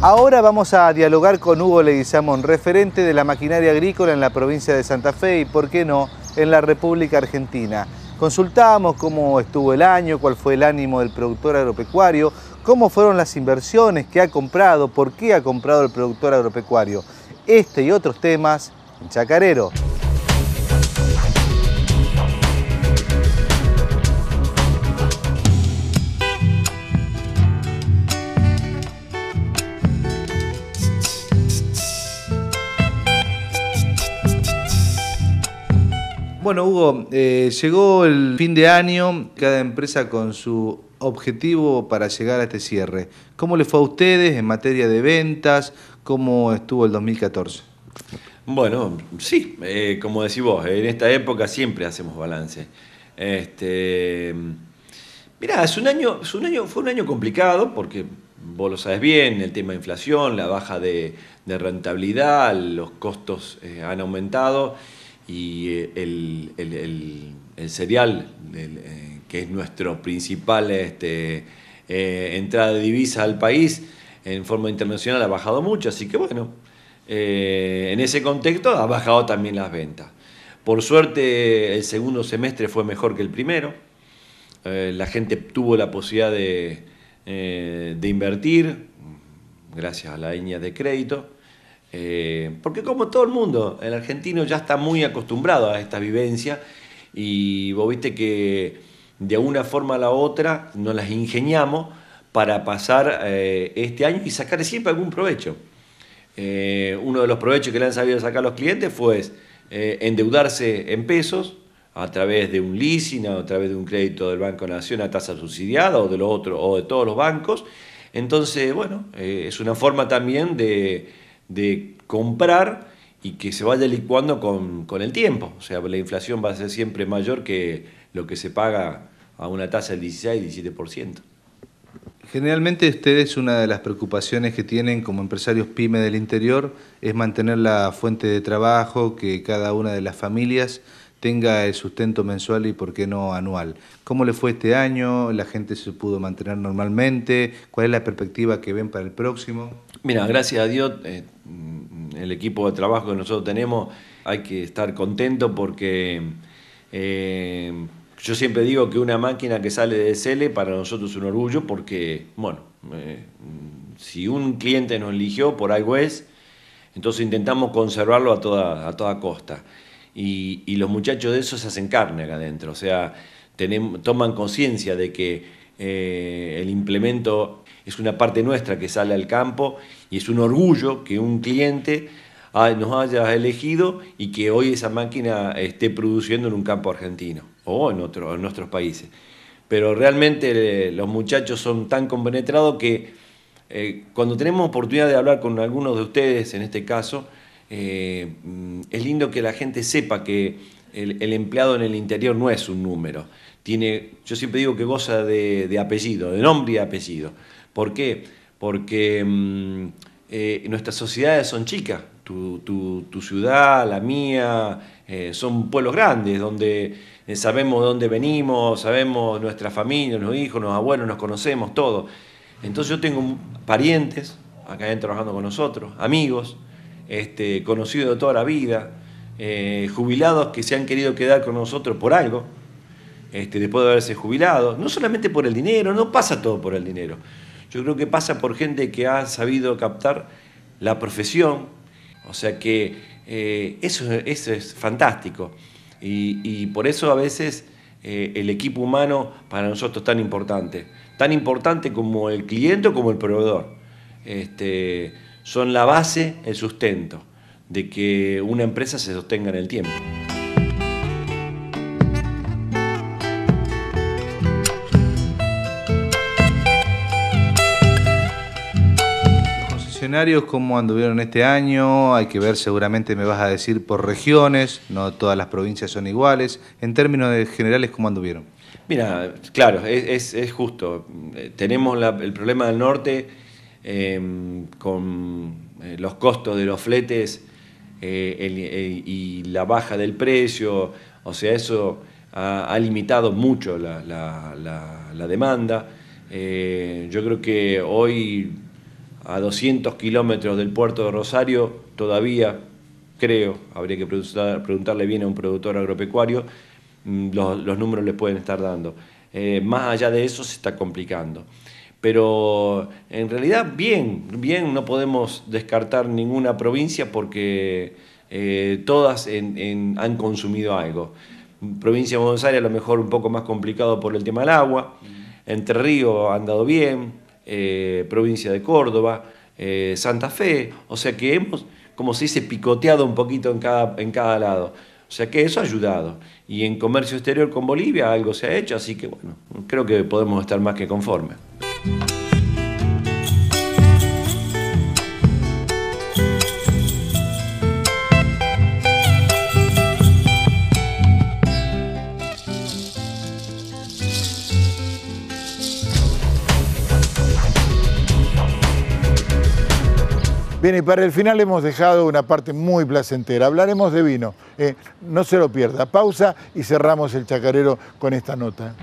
Ahora vamos a dialogar con Hugo Leguizamón, referente de la maquinaria agrícola en la provincia de Santa Fe y, por qué no, en la República Argentina. Consultamos cómo estuvo el año, cuál fue el ánimo del productor agropecuario, cómo fueron las inversiones que ha comprado, por qué ha comprado el productor agropecuario. Este y otros temas en Chacarero. Bueno, Hugo, eh, llegó el fin de año, cada empresa con su objetivo para llegar a este cierre. ¿Cómo le fue a ustedes en materia de ventas? ¿Cómo estuvo el 2014? Bueno, sí, eh, como decís vos, en esta época siempre hacemos balance. Este, mirá, es un año, fue un año complicado porque vos lo sabes bien, el tema de inflación, la baja de, rentabilidad, los costos eh, han aumentado y eh, el, el, cereal, eh, que es nuestro principal este, eh, entrada de divisa al país, en forma internacional ha bajado mucho, así que bueno, en ese contexto ha bajado también las ventas. Por suerte el segundo semestre fue mejor que el primero, la gente tuvo la posibilidad de, de invertir, gracias a la línea de crédito, eh, porque como todo el mundo, el argentino ya está muy acostumbrado a esta vivencia y vos viste que de una forma a la otra nos las ingeniamos para pasar eh, este año y sacar siempre algún provecho. Eh, uno de los provechos que le han sabido sacar los clientes fue endeudarse en pesos a través de un leasing, a través de un crédito del Banco Nacional a tasa subsidiada o de lo otro o de todos los bancos. Entonces, bueno, es una forma también de, de comprar y que se vaya licuando con, el tiempo. O sea, la inflación va a ser siempre mayor que lo que se paga a una tasa del 16-17%. Generalmente ustedes una de las preocupaciones que tienen como empresarios pyme del interior es mantener la fuente de trabajo, que cada una de las familias tenga el sustento mensual y por qué no anual. ¿Cómo le fue este año? ¿La gente se pudo mantener normalmente? ¿Cuál es la perspectiva que ven para el próximo? Mira, gracias a Dios, eh, mm, el equipo de trabajo que nosotros tenemos, hay que estar contento porque eh, yo siempre digo que una máquina que sale de SL para nosotros es un orgullo porque, bueno, eh, si un cliente nos eligió por algo es, entonces intentamos conservarlo a toda, a toda costa y, los muchachos de eso se hacen carne acá adentro, o sea, toman conciencia de que eh, el implemento es una parte nuestra que sale al campo y es un orgullo que un cliente nos haya elegido y que hoy esa máquina esté produciendo en un campo argentino o en, otros países. Pero realmente eh, los muchachos son tan compenetrados que eh, cuando tenemos oportunidad de hablar con algunos de ustedes, en este caso, eh, mm, es lindo que la gente sepa que el, empleado en el interior no es un número. Tiene, yo siempre digo que goza de, apellido, de nombre y apellido. ¿Por qué? Porque mm, eh, nuestras sociedades son chicas. Tu, ciudad, la mía, eh, son pueblos grandes donde sabemos dónde venimos, sabemos nuestra familia, nuestros hijos, nuestros abuelos, nos conocemos, todo. Entonces yo tengo parientes acá trabajando con nosotros, amigos, este, conocidos de toda la vida, eh, jubilados que se han querido quedar con nosotros por algo, este, después de haberse jubilado, no solamente por el dinero, no pasa todo por el dinero. Yo creo que pasa por gente que ha sabido captar la profesión, o sea que eh, eso, es fantástico. Y, por eso a veces eh, el equipo humano para nosotros es tan importante, tan importante como el cliente o como el proveedor. Este, son la base, el sustento de que una empresa se sostenga en el tiempo. Los concesionarios, cómo anduvieron este año, hay que ver seguramente me vas a decir por regiones, no todas las provincias son iguales, en términos generales cómo anduvieron. Mira, claro, es, justo, eh, tenemos el problema del norte Em, con eh, los costos de los fletes eh, eh, y la baja del precio, o sea, eso ha, limitado mucho la, demanda. yo creo que hoy a 200 kilómetros del puerto de Rosario todavía, creo, habría que preguntarle bien a un productor agropecuario, mm, los, números les pueden estar dando. más allá de eso se está complicando. Pero en realidad bien, bien, no podemos descartar ninguna provincia porque eh, todas en, en, han consumido algo. Provincia de Buenos Aires a lo mejor un poco más complicado por el tema del agua, mm. Entre Ríos ha andado bien, eh, provincia de Córdoba, eh, Santa Fe, o sea que hemos, como se dice, picoteado un poquito en cada, en cada lado. O sea que eso ha ayudado. Y en comercio exterior con Bolivia algo se ha hecho, así que bueno, creo que podemos estar más que conformes. Bien, y para el final hemos dejado una parte muy placentera. Hablaremos de vino. Eh, no se lo pierda. Pausa y cerramos el chacarero con esta nota.